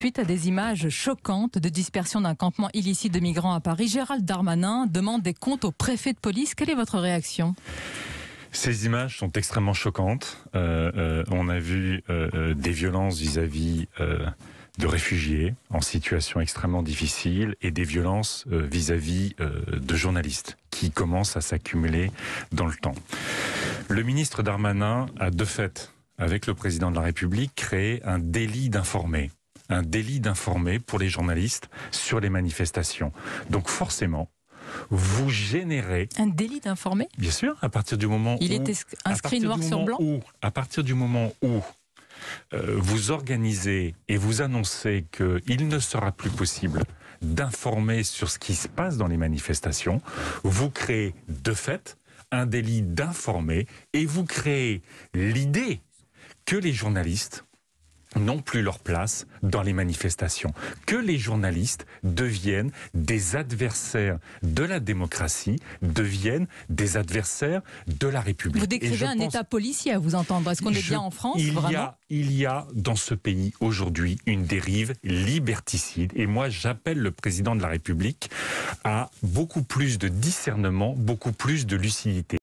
Suite à des images choquantes de dispersion d'un campement illicite de migrants à Paris, Gérald Darmanin demande des comptes au préfet de police. Quelle est votre réaction ces images sont extrêmement choquantes. Euh, euh, on a vu euh, des violences vis-à-vis de réfugiés en situation extrêmement difficile et des violences vis-à-vis de journalistes qui commencent à s'accumuler dans le temps. Le ministre Darmanin a de fait avec le président de la République, créé un délit d'informer un délit d'informer pour les journalistes sur les manifestations. Donc forcément, vous générez un délit d'informer. Bien sûr, à partir du moment où il est inscrit noir sur blanc. à partir du moment où euh, vous organisez et vous annoncez qu'il ne sera plus possible d'informer sur ce qui se passe dans les manifestations, vous créez de fait un délit d'informer et vous créez l'idée que les journalistes n'ont plus leur place dans les manifestations, que les journalistes deviennent des adversaires de la démocratie, deviennent des adversaires de la République. Vous décrivez un État policier à vous entendre. Est-ce qu'on est bien en France il y a dans ce pays aujourd'hui une dérive liberticide. Et moi, j'appelle le président de la République à beaucoup plus de discernement, beaucoup plus de lucidité.